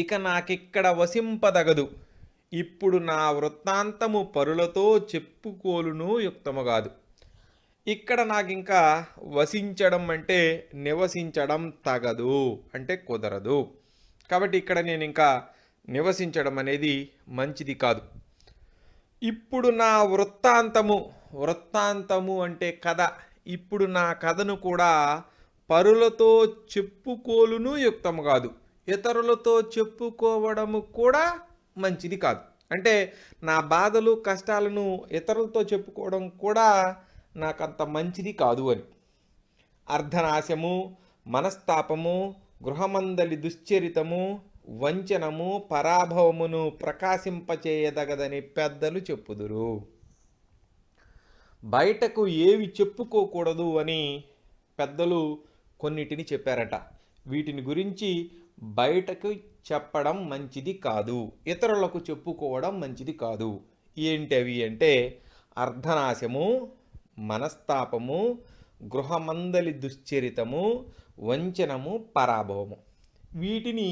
ఇక నాకిక్కడ వసింపదగదు ఇప్పుడు నా వృత్తాంతము పరులతో చెప్పుకోలును యుక్తము కాదు ఇక్కడ నాకు ఇంకా వసించడం అంటే నివసించడం తగదు అంటే కుదరదు కాబట్టి ఇక్కడ నేను ఇంకా నివసించడం అనేది మంచిది కాదు ఇప్పుడు నా వృత్తాంతము వృత్తాంతము అంటే కథ ఇప్పుడు నా కథను కూడా పరులతో చెప్పుకోలును యుక్తము కాదు ఇతరులతో చెప్పుకోవడము కూడా మంచిది కాదు అంటే నా బాధలు కష్టాలను ఇతరులతో చెప్పుకోవడం కూడా నాకు అంత మంచిది కాదు అని అర్ధనాశము మనస్తాపము గృహమందలి దుశ్చరితము వంచనము పరాభవమును ప్రకాశింపచేయదగదని పెద్దలు చెప్పుదురు బయటకు ఏవి చెప్పుకోకూడదు అని పెద్దలు కొన్నిటిని చెప్పారట వీటిని గురించి బయటకు చెప్పడం మంచిది కాదు ఇతరులకు చెప్పుకోవడం మంచిది కాదు ఏంటవి అంటే అర్ధనాశము మనస్తాపము గృహమందలి దుశ్చరితము వంచనము పరాభవము వీటిని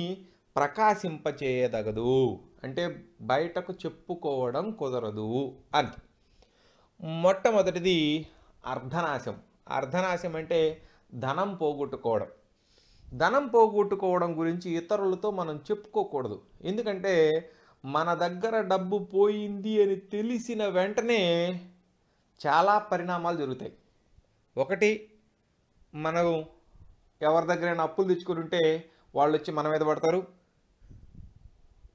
ప్రకాశింపచేయదగదు అంటే బయటకు చెప్పుకోవడం కుదరదు అని మొట్టమొదటిది అర్ధనాశం అర్ధనాశం అంటే ధనం పోగొట్టుకోవడం ధనం పోగొట్టుకోవడం గురించి ఇతరులతో మనం చెప్పుకోకూడదు ఎందుకంటే మన దగ్గర డబ్బు పోయింది అని తెలిసిన వెంటనే చాలా పరిణామాలు జరుగుతాయి ఒకటి మనం ఎవరి దగ్గరైనా అప్పులు తెచ్చుకుని ఉంటే వాళ్ళు వచ్చి మన మీద పడతారు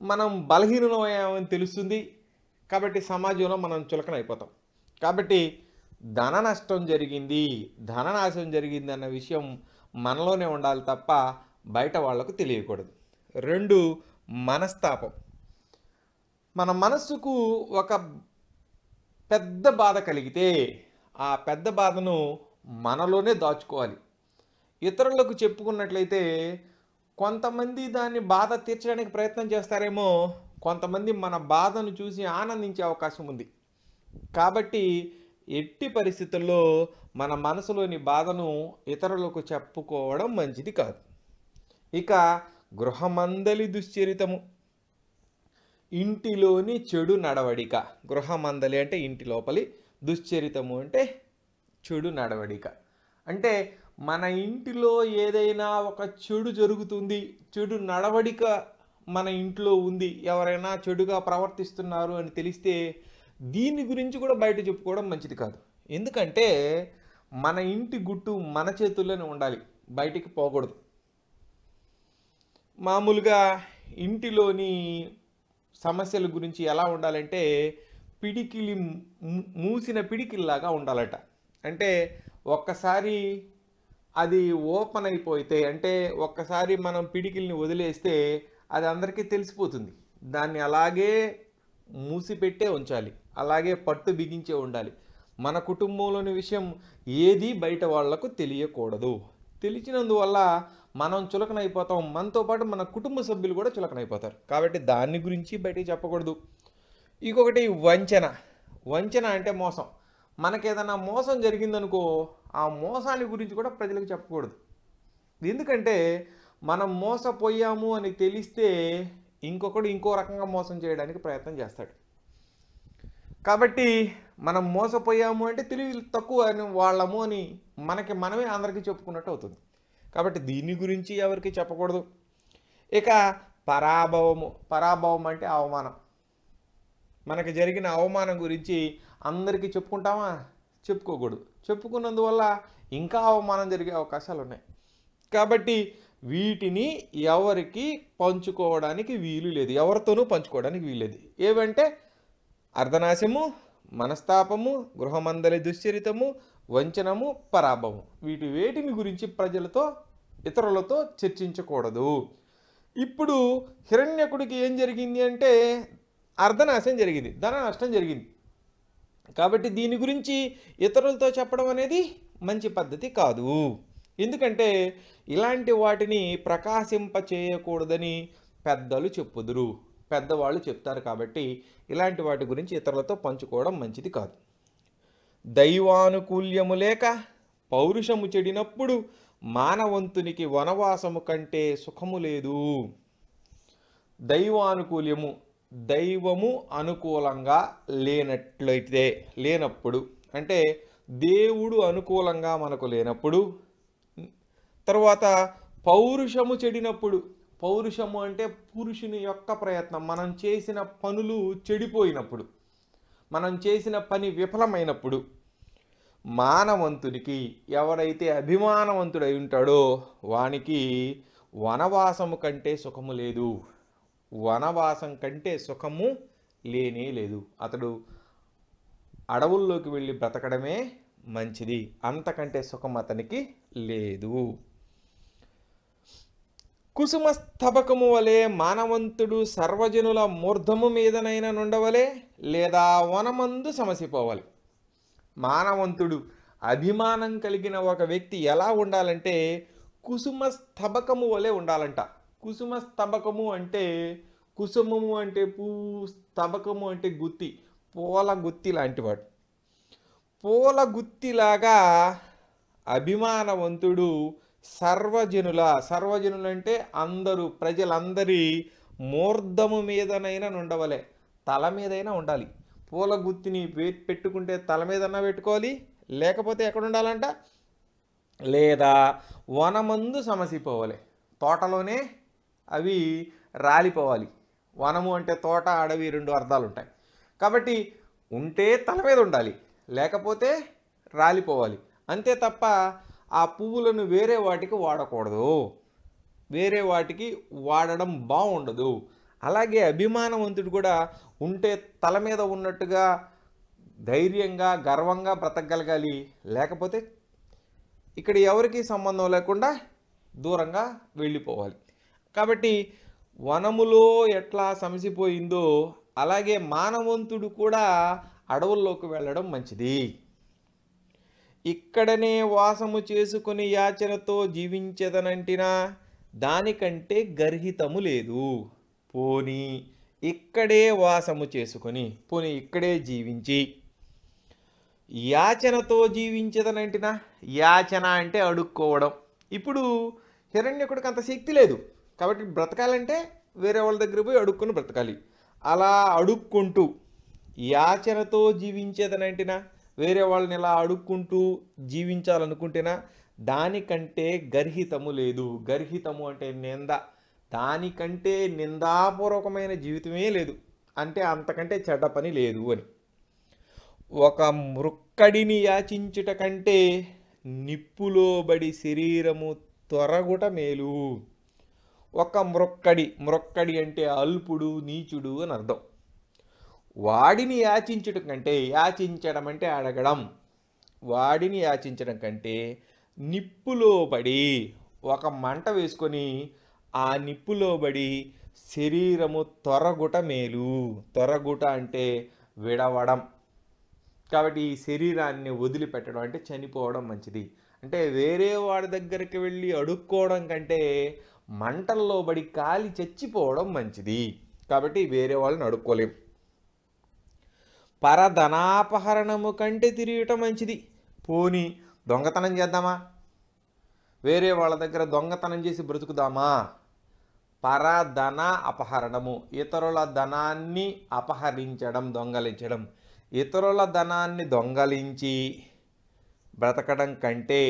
మనం బలహీనమయ్యామని తెలుస్తుంది కాబట్టి సమాజంలో మనం చులకన అయిపోతాం కాబట్టి ధన నష్టం జరిగింది ధన నాశం జరిగింది అన్న విషయం మనలోనే ఉండాలి తప్ప బయట వాళ్లకు తెలియకూడదు రెండు మనస్తాపం మన మనస్సుకు ఒక పెద్ద బాధ కలిగితే ఆ పెద్ద బాధను మనలోనే దాచుకోవాలి ఇతరులకు చెప్పుకున్నట్లయితే కొంతమంది దాన్ని బాధ తీర్చడానికి ప్రయత్నం చేస్తారేమో కొంతమంది మన బాధను చూసి ఆనందించే అవకాశం ఉంది కాబట్టి ఎట్టి పరిస్థితుల్లో మన మనసులోని బాధను ఇతరులకు చెప్పుకోవడం మంచిది కాదు ఇక గృహమందలి దుశ్చరితము ఇంటిలోని చెడు నడవడిక గృహమందలి అంటే ఇంటి లోపలి దుశ్చరితము అంటే చెడు నడవడిక అంటే మన ఇంటిలో ఏదైనా ఒక చెడు జరుగుతుంది చెడు నడవడిక మన ఇంట్లో ఉంది ఎవరైనా చెడుగా ప్రవర్తిస్తున్నారు అని తెలిస్తే దీని గురించి కూడా బయట చెప్పుకోవడం మంచిది కాదు ఎందుకంటే మన ఇంటి గుట్టు మన చేతుల్లోనే ఉండాలి బయటికి పోకూడదు మామూలుగా ఇంటిలోని సమస్యల గురించి ఎలా ఉండాలంటే పిడికిలి మూసిన పిడికిల్లాగా ఉండాలట అంటే ఒక్కసారి అది ఓపెన్ అయిపోతే అంటే ఒక్కసారి మనం పిడికిల్ని వదిలేస్తే అది అందరికీ తెలిసిపోతుంది దాన్ని అలాగే మూసిపెట్టే ఉంచాలి అలాగే పట్టు బిగించే ఉండాలి మన కుటుంబంలోని విషయం ఏది బయట వాళ్లకు తెలియకూడదు తెలిసినందువల్ల మనం చులకనైపోతాం మనతో పాటు మన కుటుంబ సభ్యులు కూడా చులకనైపోతారు కాబట్టి దాని గురించి బయటికి చెప్పకూడదు ఇంకొకటి వంచన వంచన అంటే మోసం ఏదైనా మోసం జరిగిందనుకో ఆ మోసాన్ని గురించి కూడా ప్రజలకు చెప్పకూడదు ఎందుకంటే మనం మోసపోయాము అని తెలిస్తే ఇంకొకడు ఇంకో రకంగా మోసం చేయడానికి ప్రయత్నం చేస్తాడు కాబట్టి మనం మోసపోయాము అంటే తెలివి తక్కువ అని వాళ్ళము అని మనకి మనమే అందరికీ చెప్పుకున్నట్టు అవుతుంది కాబట్టి దీని గురించి ఎవరికి చెప్పకూడదు ఇక పరాభవము పరాభవం అంటే అవమానం మనకి జరిగిన అవమానం గురించి అందరికీ చెప్పుకుంటామా చెప్పుకోకూడదు చెప్పుకున్నందువల్ల ఇంకా అవమానం జరిగే అవకాశాలు ఉన్నాయి కాబట్టి వీటిని ఎవరికి పంచుకోవడానికి వీలు లేదు ఎవరితోనూ పంచుకోవడానికి వీలు లేదు ఏవంటే అర్ధనాశము మనస్తాపము గృహమందలి దుశ్చరితము వంచనము పరాభము వీటి వేటిని గురించి ప్రజలతో ఇతరులతో చర్చించకూడదు ఇప్పుడు హిరణ్యకుడికి ఏం జరిగింది అంటే అర్ధనాశం జరిగింది ధన నష్టం జరిగింది కాబట్టి దీని గురించి ఇతరులతో చెప్పడం అనేది మంచి పద్ధతి కాదు ఎందుకంటే ఇలాంటి వాటిని ప్రకాశింప చేయకూడదని పెద్దలు చెప్పుదురు పెద్దవాళ్ళు చెప్తారు కాబట్టి ఇలాంటి వాటి గురించి ఇతరులతో పంచుకోవడం మంచిది కాదు దైవానుకూల్యము లేక పౌరుషము చెడినప్పుడు మానవంతునికి వనవాసము కంటే సుఖము లేదు దైవానుకూల్యము దైవము అనుకూలంగా లేనట్లయితే లేనప్పుడు అంటే దేవుడు అనుకూలంగా మనకు లేనప్పుడు తర్వాత పౌరుషము చెడినప్పుడు పౌరుషము అంటే పురుషుని యొక్క ప్రయత్నం మనం చేసిన పనులు చెడిపోయినప్పుడు మనం చేసిన పని విఫలమైనప్పుడు మానవంతునికి ఎవరైతే అభిమానవంతుడై ఉంటాడో వానికి వనవాసము కంటే సుఖము లేదు వనవాసం కంటే సుఖము లేనే లేదు అతడు అడవుల్లోకి వెళ్ళి బ్రతకడమే మంచిది అంతకంటే సుఖం అతనికి లేదు కుసుమ స్థపకము వలె మానవంతుడు సర్వజనుల మూర్ధము మీదనైన నుండవలే లేదా వనమందు సమసిపోవాలి మానవంతుడు అభిమానం కలిగిన ఒక వ్యక్తి ఎలా ఉండాలంటే కుసుమ స్థబకము వలె ఉండాలంట కుసుమ స్తబకము అంటే కుసుమము అంటే పూ స్తబకము అంటే గుత్తి పూల గుత్తి లాంటివాడు పూల గుత్తిలాగా అభిమానవంతుడు సర్వజనుల సర్వజనులంటే అందరూ ప్రజలందరి మూర్ధము మీదనైనా ఉండవలే తల మీదైనా ఉండాలి పూల గుత్తిని పెట్టుకుంటే తల మీదన్నా పెట్టుకోవాలి లేకపోతే ఎక్కడ ఉండాలంట లేదా వనమందు సమసిపోవాలి తోటలోనే అవి రాలిపోవాలి వనము అంటే తోట అడవి రెండు అర్థాలు ఉంటాయి కాబట్టి ఉంటే తల మీద ఉండాలి లేకపోతే రాలిపోవాలి అంతే తప్ప ఆ పువ్వులను వేరే వాటికి వాడకూడదు వేరే వాటికి వాడడం బాగుండదు అలాగే అభిమానవంతుడు కూడా ఉంటే తల మీద ఉన్నట్టుగా ధైర్యంగా గర్వంగా బ్రతకగలగాలి లేకపోతే ఇక్కడ ఎవరికి సంబంధం లేకుండా దూరంగా వెళ్ళిపోవాలి కాబట్టి వనములో ఎట్లా సమసిపోయిందో అలాగే మానవంతుడు కూడా అడవుల్లోకి వెళ్ళడం మంచిది ఇక్కడనే వాసము చేసుకుని యాచనతో జీవించదనంటినా దానికంటే గర్హితము లేదు పోని ఇక్కడే వాసము చేసుకొని పోని ఇక్కడే జీవించి యాచనతో జీవించదనంటినా యాచన అంటే అడుక్కోవడం ఇప్పుడు హిరణ్యకుడికి అంత శక్తి లేదు కాబట్టి బ్రతకాలంటే వేరే వాళ్ళ దగ్గర పోయి అడుక్కుని బ్రతకాలి అలా అడుక్కుంటూ యాచనతో జీవించేదనంటినా వేరే వాళ్ళని ఇలా అడుక్కుంటూ జీవించాలనుకుంటేనా దానికంటే గర్హితము లేదు గర్హితము అంటే నింద దానికంటే నిందాపూర్వకమైన జీవితమే లేదు అంటే అంతకంటే చెడ్డ పని లేదు అని ఒక మృక్కడిని యాచించుట కంటే నిప్పులోబడి శరీరము త్వరగుట మేలు ఒక మృక్కడి మృక్కడి అంటే అల్పుడు నీచుడు అని అర్థం వాడిని యాచించడం కంటే యాచించడం అంటే అడగడం వాడిని యాచించడం కంటే నిప్పులో పడి ఒక మంట వేసుకొని ఆ నిప్పులో పడి శరీరము తొరగుట మేలు తొరగుట అంటే విడవడం కాబట్టి ఈ శరీరాన్ని వదిలిపెట్టడం అంటే చనిపోవడం మంచిది అంటే వేరే వాడి దగ్గరికి వెళ్ళి అడుక్కోవడం కంటే మంటల్లో పడి కాలి చచ్చిపోవడం మంచిది కాబట్టి వేరే వాళ్ళని అడుక్కోలేం పరధనాపహరణము కంటే తిరిగటం మంచిది పోని దొంగతనం చేద్దామా వేరే వాళ్ళ దగ్గర దొంగతనం చేసి బ్రతుకుదామా పరధన అపహరణము ఇతరుల ధనాన్ని అపహరించడం దొంగలించడం ఇతరుల ధనాన్ని దొంగలించి బ్రతకడం కంటే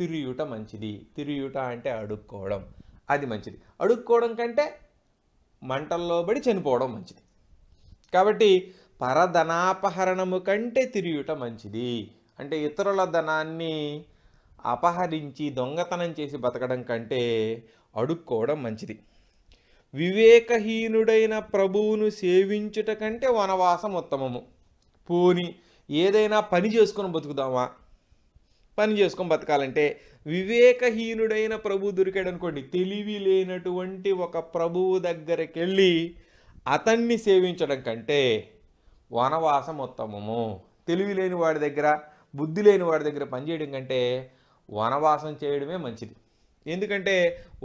తిరియుట మంచిది తిరియుట అంటే అడుక్కోవడం అది మంచిది అడుక్కోవడం కంటే మంటల్లో చనిపోవడం మంచిది కాబట్టి పరధనాపహరణము కంటే తిరియుట మంచిది అంటే ఇతరుల ధనాన్ని అపహరించి దొంగతనం చేసి బతకడం కంటే అడుక్కోవడం మంచిది వివేకహీనుడైన ప్రభువును సేవించుట కంటే వనవాసం ఉత్తమము పోని ఏదైనా పని చేసుకొని బతుకుదామా పని చేసుకొని బతకాలంటే వివేకహీనుడైన ప్రభు దొరికాడు అనుకోండి తెలివి లేనటువంటి ఒక ప్రభువు దగ్గరికి వెళ్ళి అతన్ని సేవించడం కంటే వనవాసం ఉత్తమము తెలివి లేని వాడి దగ్గర బుద్ధి లేని వాడి దగ్గర పనిచేయడం కంటే వనవాసం చేయడమే మంచిది ఎందుకంటే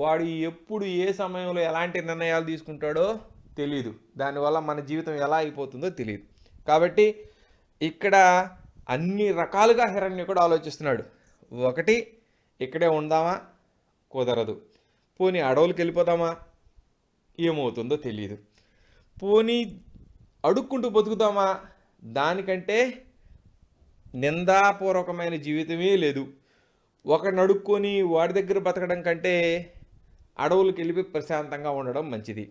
వాడు ఎప్పుడు ఏ సమయంలో ఎలాంటి నిర్ణయాలు తీసుకుంటాడో తెలియదు దానివల్ల మన జీవితం ఎలా అయిపోతుందో తెలియదు కాబట్టి ఇక్కడ అన్ని రకాలుగా హిరణ్య కూడా ఆలోచిస్తున్నాడు ఒకటి ఇక్కడే ఉందామా కుదరదు పోనీ అడవులకు వెళ్ళిపోతామా ఏమవుతుందో తెలియదు పోనీ అడుక్కుంటూ బతుకుతామా దానికంటే నిందాపూర్వకమైన జీవితమే లేదు ఒకరిని అడుక్కొని వాడి దగ్గర బతకడం కంటే అడవులకు వెళ్ళి ప్రశాంతంగా ఉండడం మంచిది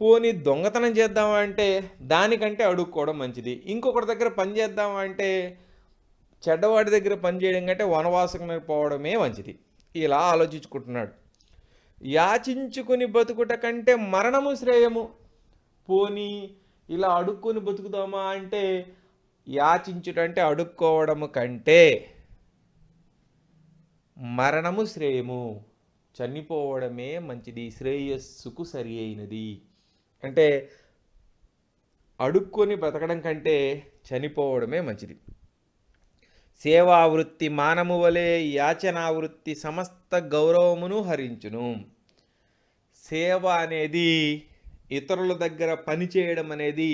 పోనీ దొంగతనం చేద్దామా అంటే దానికంటే అడుక్కోవడం మంచిది ఇంకొకటి దగ్గర పని చేద్దామా అంటే చెడ్డవాడి దగ్గర పని చేయడం కంటే వనవాసం పోవడమే మంచిది ఇలా ఆలోచించుకుంటున్నాడు యాచించుకుని బతుకుట కంటే మరణము శ్రేయము పోనీ ఇలా అడుక్కొని బతుకుదామా అంటే యాచించుటంటే అడుక్కోవడము కంటే మరణము శ్రేయము చనిపోవడమే మంచిది శ్రేయస్సుకు సరి అయినది అంటే అడుక్కొని బ్రతకడం కంటే చనిపోవడమే మంచిది సేవావృత్తి మానము వలె యాచనావృత్తి సమస్త గౌరవమును హరించును సేవ అనేది ఇతరుల దగ్గర పనిచేయడం అనేది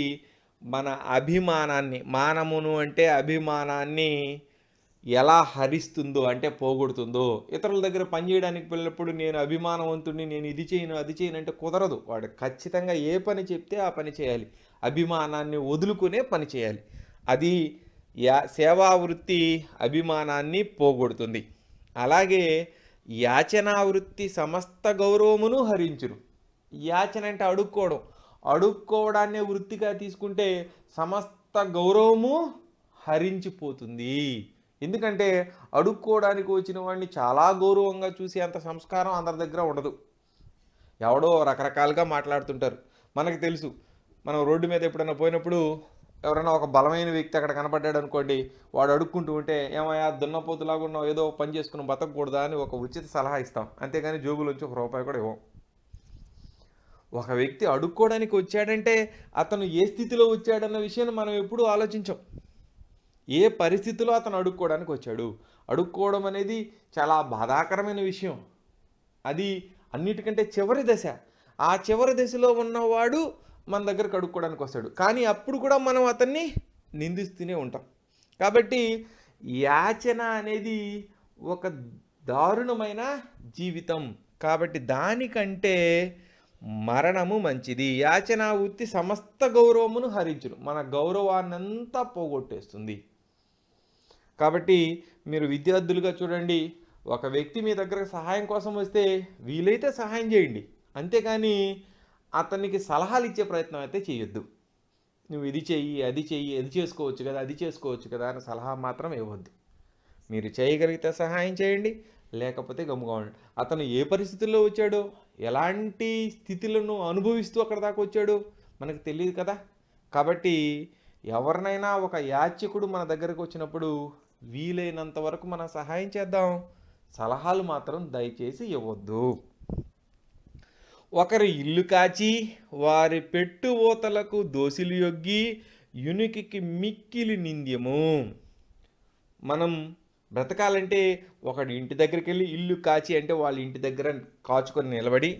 మన అభిమానాన్ని మానమును అంటే అభిమానాన్ని ఎలా హరిస్తుందో అంటే పోగొడుతుందో ఇతరుల దగ్గర పనిచేయడానికి వెళ్ళినప్పుడు నేను అభిమానవంతుడిని నేను ఇది చేయను అది చేయను అంటే కుదరదు వాడు ఖచ్చితంగా ఏ పని చెప్తే ఆ పని చేయాలి అభిమానాన్ని వదులుకునే పని చేయాలి అది యా సేవా వృత్తి అభిమానాన్ని పోగొడుతుంది అలాగే యాచనా వృత్తి సమస్త గౌరవమును హరించును యాచన అంటే అడుక్కోవడం అడుక్కోవడాన్ని వృత్తిగా తీసుకుంటే సమస్త గౌరవము హరించిపోతుంది ఎందుకంటే అడుక్కోవడానికి వచ్చిన వాడిని చాలా గౌరవంగా చూసి అంత సంస్కారం అందరి దగ్గర ఉండదు ఎవడో రకరకాలుగా మాట్లాడుతుంటారు మనకు తెలుసు మనం రోడ్డు మీద ఎప్పుడైనా పోయినప్పుడు ఎవరైనా ఒక బలమైన వ్యక్తి అక్కడ కనపడ్డాడు అనుకోండి వాడు అడుక్కుంటూ ఉంటే ఏమయ్యా దున్నపోతులాగా ఉన్నావు ఏదో పని చేసుకుని బతకూడదా అని ఒక ఉచిత సలహా ఇస్తాం అంతేగాని జోబులోంచి ఒక రూపాయి కూడా ఇవ్వం ఒక వ్యక్తి అడుక్కోవడానికి వచ్చాడంటే అతను ఏ స్థితిలో వచ్చాడన్న విషయాన్ని మనం ఎప్పుడూ ఆలోచించం ఏ పరిస్థితిలో అతను అడుక్కోవడానికి వచ్చాడు అడుక్కోవడం అనేది చాలా బాధాకరమైన విషయం అది అన్నిటికంటే చివరి దశ ఆ చివరి దశలో ఉన్నవాడు మన దగ్గరకు అడుక్కోవడానికి వస్తాడు కానీ అప్పుడు కూడా మనం అతన్ని నిందిస్తూనే ఉంటాం కాబట్టి యాచన అనేది ఒక దారుణమైన జీవితం కాబట్టి దానికంటే మరణము మంచిది యాచన వృత్తి సమస్త గౌరవమును హరించును మన గౌరవాన్ని అంతా పోగొట్టేస్తుంది కాబట్టి మీరు విద్యార్థులుగా చూడండి ఒక వ్యక్తి మీ దగ్గర సహాయం కోసం వస్తే వీలైతే సహాయం చేయండి అంతేకాని అతనికి సలహాలు ఇచ్చే ప్రయత్నం అయితే చేయొద్దు నువ్వు ఇది చెయ్యి అది చెయ్యి ఇది చేసుకోవచ్చు కదా అది చేసుకోవచ్చు కదా అని సలహా మాత్రం ఇవ్వద్దు మీరు చేయగలిగితే సహాయం చేయండి లేకపోతే గమ్ముగా ఉండు అతను ఏ పరిస్థితుల్లో వచ్చాడో ఎలాంటి స్థితులను అనుభవిస్తూ అక్కడ దాకా వచ్చాడు మనకు తెలియదు కదా కాబట్టి ఎవరినైనా ఒక యాచకుడు మన దగ్గరకు వచ్చినప్పుడు వీలైనంత వరకు మనం సహాయం చేద్దాం సలహాలు మాత్రం దయచేసి ఇవ్వద్దు ఒకరి ఇల్లు కాచి వారి పెట్టు ఓతలకు దోసిలు యొగ్గి యునికికి మిక్కిలి నింద్యము మనం బ్రతకాలంటే ఒకడు ఇంటి దగ్గరికి వెళ్ళి ఇల్లు కాచి అంటే వాళ్ళ ఇంటి దగ్గర కాచుకొని నిలబడి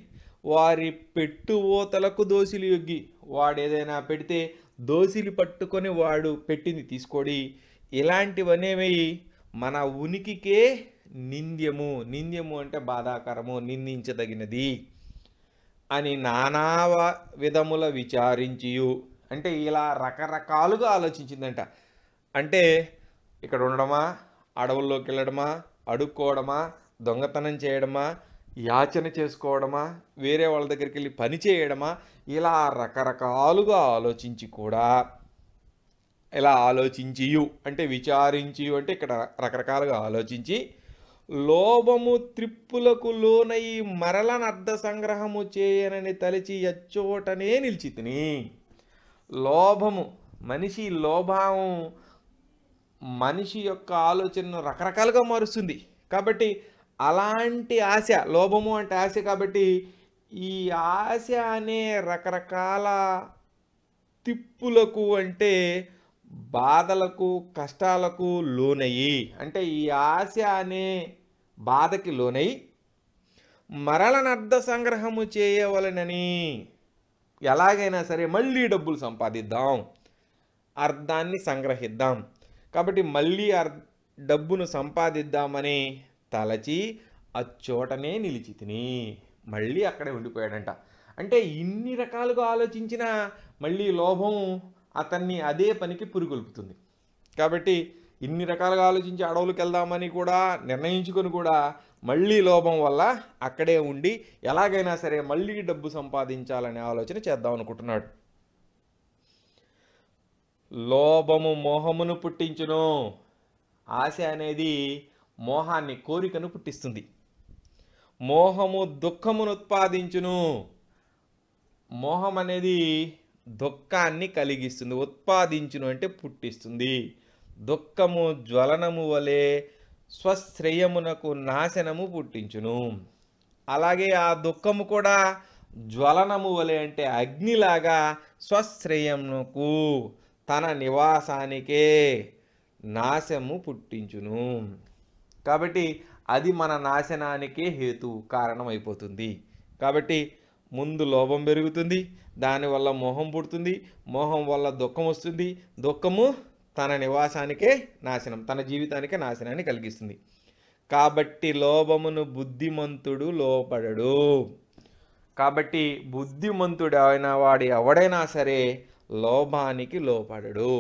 వారి పెట్టు ఓతలకు దోసిలు యొగ్గి వాడు ఏదైనా పెడితే దోసిలు పట్టుకొని వాడు పెట్టింది తీసుకోడి ఇలాంటివనేవి మన ఉనికికే నింద్యము నింద్యము అంటే బాధాకరము నిందించదగినది అని నానా విధముల విచారించియు అంటే ఇలా రకరకాలుగా ఆలోచించిందంట అంటే ఇక్కడ ఉండడమా అడవుల్లోకి వెళ్ళడమా అడుక్కోవడమా దొంగతనం చేయడమా యాచన చేసుకోవడమా వేరే వాళ్ళ దగ్గరికి వెళ్ళి పని చేయడమా ఇలా రకరకాలుగా ఆలోచించి కూడా ఇలా ఆలోచించియు అంటే విచారించియు అంటే ఇక్కడ రకరకాలుగా ఆలోచించి లోభము త్రిప్పులకు లోనయి మరలన అర్ధ సంగ్రహము చేయనని తలిచి ఎచ్చోటనే నిలిచితిని లోభము మనిషి లోభం మనిషి యొక్క ఆలోచనను రకరకాలుగా మారుస్తుంది కాబట్టి అలాంటి ఆశ లోభము అంటే ఆశ కాబట్టి ఈ ఆశ అనే రకరకాల తిప్పులకు అంటే బాధలకు కష్టాలకు లోనయ్యి అంటే ఈ ఆశ అనే బాధకి లోనై మరలనర్థ సంగ్రహము చేయవలనని ఎలాగైనా సరే మళ్ళీ డబ్బులు సంపాదిద్దాం అర్థాన్ని సంగ్రహిద్దాం కాబట్టి మళ్ళీ ఆ డబ్బును సంపాదిద్దామని తలచి అచ్చోటనే నిలిచి తిని మళ్ళీ అక్కడే ఉండిపోయాడంట అంటే ఇన్ని రకాలుగా ఆలోచించిన మళ్ళీ లోభం అతన్ని అదే పనికి పురుగొల్పుతుంది కాబట్టి ఇన్ని రకాలుగా ఆలోచించి అడవులకు వెళ్దామని కూడా నిర్ణయించుకొని కూడా మళ్ళీ లోభం వల్ల అక్కడే ఉండి ఎలాగైనా సరే మళ్ళీ డబ్బు సంపాదించాలనే ఆలోచన చేద్దాం అనుకుంటున్నాడు లోభము మోహమును పుట్టించును ఆశ అనేది మోహాన్ని కోరికను పుట్టిస్తుంది మోహము దుఃఖమును ఉత్పాదించును మోహం అనేది దుఃఖాన్ని కలిగిస్తుంది ఉత్పాదించును అంటే పుట్టిస్తుంది దుఃఖము జ్వలనము వలె స్వశ్రేయమునకు నాశనము పుట్టించును అలాగే ఆ దుఃఖము కూడా జ్వలనము వలె అంటే అగ్నిలాగా స్వశ్రేయమునకు తన నివాసానికే నాశము పుట్టించును కాబట్టి అది మన నాశనానికే హేతు కారణమైపోతుంది కాబట్టి ముందు లోభం పెరుగుతుంది దానివల్ల మోహం పుడుతుంది మోహం వల్ల దుఃఖం వస్తుంది దుఃఖము తన నివాసానికే నాశనం తన జీవితానికే నాశనాన్ని కలిగిస్తుంది కాబట్టి లోభమును బుద్ధిమంతుడు లోపడడు కాబట్టి బుద్ధిమంతుడు అయిన వాడు ఎవడైనా సరే లోభానికి లోపడడు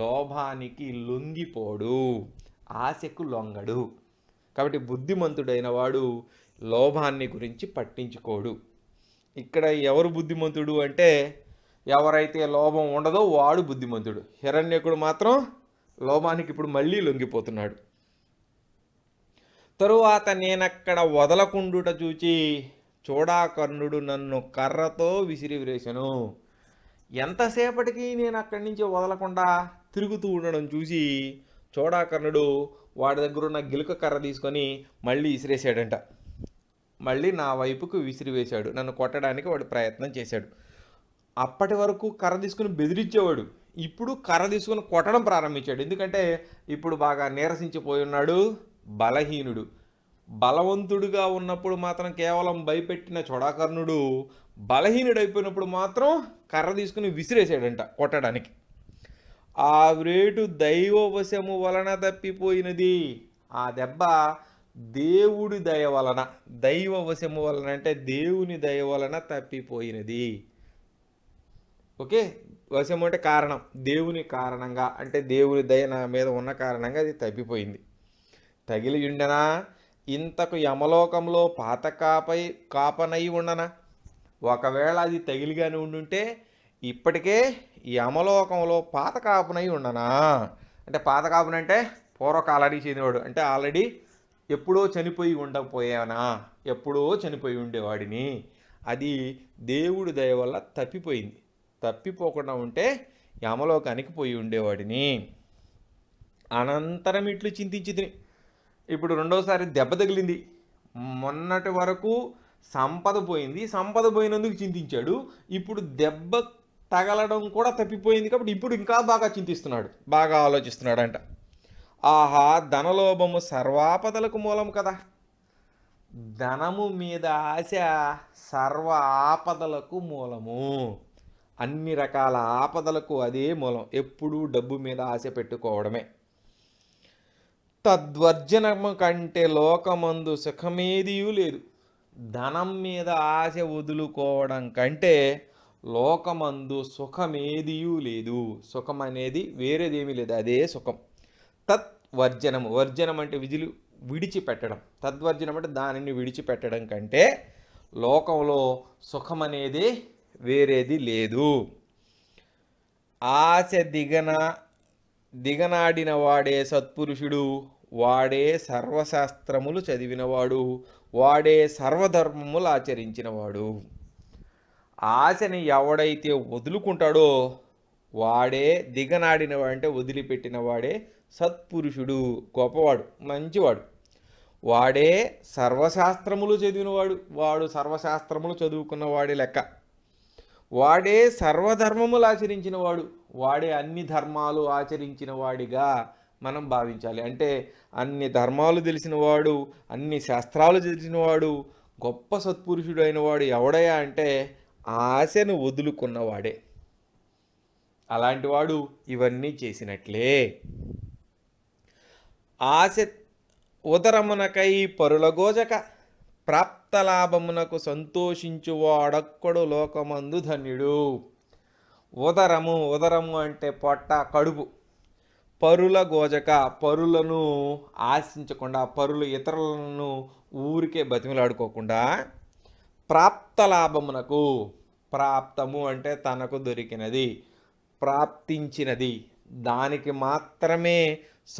లోభానికి లొంగిపోడు ఆశకు లొంగడు కాబట్టి బుద్ధిమంతుడైన వాడు లోభాన్ని గురించి పట్టించుకోడు ఇక్కడ ఎవరు బుద్ధిమంతుడు అంటే ఎవరైతే లోభం ఉండదో వాడు బుద్ధిమంతుడు హిరణ్యకుడు మాత్రం లోభానికి ఇప్పుడు మళ్ళీ లొంగిపోతున్నాడు తరువాత నేనక్కడ వదలకుండుట చూచి చూడాకర్ణుడు నన్ను కర్రతో విసిరివిరేసను ఎంతసేపటికి నేను అక్కడి నుంచి వదలకుండా తిరుగుతూ ఉండడం చూసి చోడాకర్ణుడు వాడి దగ్గర ఉన్న గిలుక కర్ర తీసుకొని మళ్ళీ విసిరేసాడంట మళ్ళీ నా వైపుకు విసిరివేశాడు నన్ను కొట్టడానికి వాడు ప్రయత్నం చేశాడు అప్పటి వరకు కర్ర తీసుకుని బెదిరించేవాడు ఇప్పుడు కర్ర తీసుకుని కొట్టడం ప్రారంభించాడు ఎందుకంటే ఇప్పుడు బాగా నీరసించిపోయి ఉన్నాడు బలహీనుడు బలవంతుడిగా ఉన్నప్పుడు మాత్రం కేవలం భయపెట్టిన చొడాకర్ణుడు బలహీనుడైపోయినప్పుడు మాత్రం కర్ర తీసుకుని విసిరేసాడంట కొట్టడానికి ఆ వ్రేటు దైవవశము వలన తప్పిపోయినది ఆ దెబ్బ దేవుడి దయ వలన దైవవశము వలన అంటే దేవుని దయ వలన తప్పిపోయినది ఓకే వశము అంటే కారణం దేవుని కారణంగా అంటే దేవుని దయ నా మీద ఉన్న కారణంగా అది తప్పిపోయింది తగిలి ఉండనా ఇంతకు యమలోకంలో పాతకాపై కాపనై ఉండన ఒకవేళ అది తగిలిగాని ఉండుంటే ఇప్పటికే యమలోకంలో పాత ఉండనా అంటే పాత కాపునంటే ఆల్రెడీ చెందినవాడు అంటే ఆల్రెడీ ఎప్పుడో చనిపోయి ఉండకపోయానా ఎప్పుడో చనిపోయి ఉండేవాడిని అది దేవుడి దయ వల్ల తప్పిపోయింది తప్పిపోకుండా ఉంటే యమలోకానికి పోయి ఉండేవాడిని అనంతరం ఇట్లు చింతించి ఇప్పుడు రెండోసారి దెబ్బ తగిలింది మొన్నటి వరకు సంపద పోయింది సంపద పోయినందుకు చింతించాడు ఇప్పుడు దెబ్బ తగలడం కూడా తప్పిపోయింది కాబట్టి ఇప్పుడు ఇంకా బాగా చింతిస్తున్నాడు బాగా ఆలోచిస్తున్నాడు అంట ఆహా ధనలోభము సర్వాపదలకు మూలం కదా ధనము మీద ఆశ సర్వ ఆపదలకు మూలము అన్ని రకాల ఆపదలకు అదే మూలం ఎప్పుడూ డబ్బు మీద ఆశ పెట్టుకోవడమే తద్వర్జనము కంటే లోకమందు సుఖమేదియూ లేదు ధనం మీద ఆశ వదులుకోవడం కంటే లోకమందు సుఖమేదియూ లేదు సుఖం అనేది వేరేదేమీ లేదు అదే సుఖం తద్వర్జనము వర్జనం అంటే విధులు విడిచిపెట్టడం తద్వర్జనం అంటే దానిని విడిచిపెట్టడం కంటే లోకంలో సుఖం అనేది వేరేది లేదు ఆశ దిగన దిగనాడిన వాడే సత్పురుషుడు వాడే సర్వశాస్త్రములు చదివినవాడు వాడే సర్వధర్మములు ఆచరించినవాడు ఆశని ఎవడైతే వదులుకుంటాడో వాడే దిగనాడిన అంటే వదిలిపెట్టిన వాడే సత్పురుషుడు గొప్పవాడు మంచివాడు వాడే సర్వశాస్త్రములు చదివినవాడు వాడు సర్వశాస్త్రములు వాడే లెక్క వాడే సర్వధర్మములు ఆచరించినవాడు వాడే అన్ని ధర్మాలు ఆచరించిన వాడిగా మనం భావించాలి అంటే అన్ని ధర్మాలు తెలిసినవాడు అన్ని శాస్త్రాలు తెలిసినవాడు గొప్ప సత్పురుషుడైన వాడు ఎవడయా అంటే ఆశను వదులుకున్నవాడే అలాంటివాడు ఇవన్నీ చేసినట్లే ఆశ ఉదరమునకై పరులగోజక లాభమునకు సంతోషించువాడక్కడు లోకమందు ధన్యుడు ఉదరము ఉదరము అంటే పొట్ట కడుపు పరుల గోజక పరులను ఆశించకుండా పరులు ఇతరులను ఊరికే బతిమిలాడుకోకుండా ప్రాప్త లాభమునకు ప్రాప్తము అంటే తనకు దొరికినది ప్రాప్తించినది దానికి మాత్రమే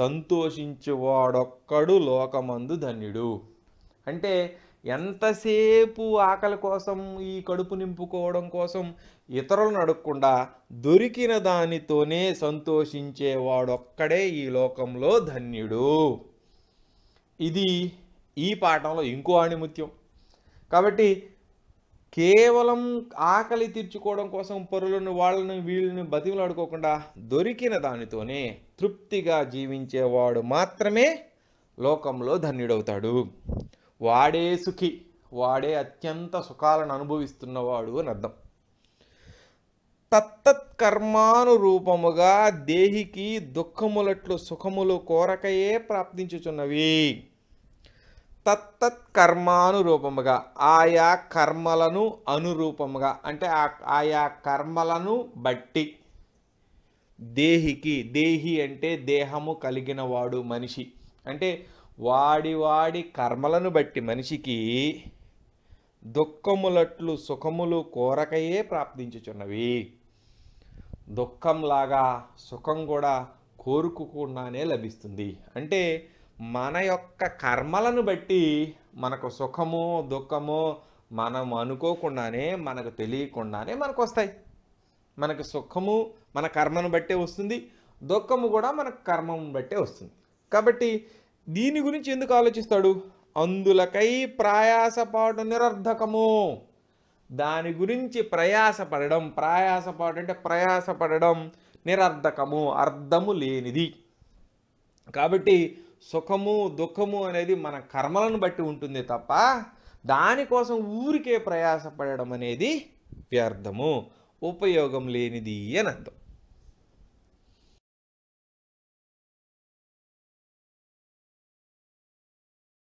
సంతోషించువాడొక్కడు లోకమందు ధన్యుడు అంటే ఎంతసేపు ఆకలి కోసం ఈ కడుపు నింపుకోవడం కోసం ఇతరులను అడగకుండా దొరికిన దానితోనే సంతోషించేవాడొక్కడే ఈ లోకంలో ధన్యుడు ఇది ఈ పాఠంలో ఇంకో ఆణిముత్యం కాబట్టి కేవలం ఆకలి తీర్చుకోవడం కోసం పరులను వాళ్ళని వీళ్ళని అడుకోకుండా దొరికిన దానితోనే తృప్తిగా జీవించేవాడు మాత్రమే లోకంలో ధన్యుడవుతాడు వాడే సుఖి వాడే అత్యంత సుఖాలను అనుభవిస్తున్నవాడు అని అర్థం తత్తత్కర్మానురూపముగా దేహికి దుఃఖములట్లు సుఖములు కోరకయే ప్రాప్తించుచున్నవి తత్తత్కర్మానురూపముగా ఆయా కర్మలను అనురూపముగా అంటే ఆయా కర్మలను బట్టి దేహికి దేహి అంటే దేహము కలిగినవాడు మనిషి అంటే వాడి వాడి కర్మలను బట్టి మనిషికి దుఃఖములట్లు సుఖములు కోరకయే ప్రాప్తించుచున్నవి దుఃఖంలాగా సుఖం కూడా కోరుకోకుండానే లభిస్తుంది అంటే మన యొక్క కర్మలను బట్టి మనకు సుఖము దుఃఖము మనం అనుకోకుండానే మనకు తెలియకుండానే మనకు వస్తాయి మనకు సుఖము మన కర్మను బట్టే వస్తుంది దుఃఖము కూడా మన కర్మం బట్టే వస్తుంది కాబట్టి దీని గురించి ఎందుకు ఆలోచిస్తాడు అందులకై ప్రయాసపాటు నిరర్ధకము దాని గురించి ప్రయాసపడడం ప్రయాసపాటు అంటే ప్రయాసపడడం నిరర్ధకము అర్థము లేనిది కాబట్టి సుఖము దుఃఖము అనేది మన కర్మలను బట్టి ఉంటుంది తప్ప దానికోసం ఊరికే ప్రయాసపడడం అనేది వ్యర్థము ఉపయోగం లేనిది అని అర్థం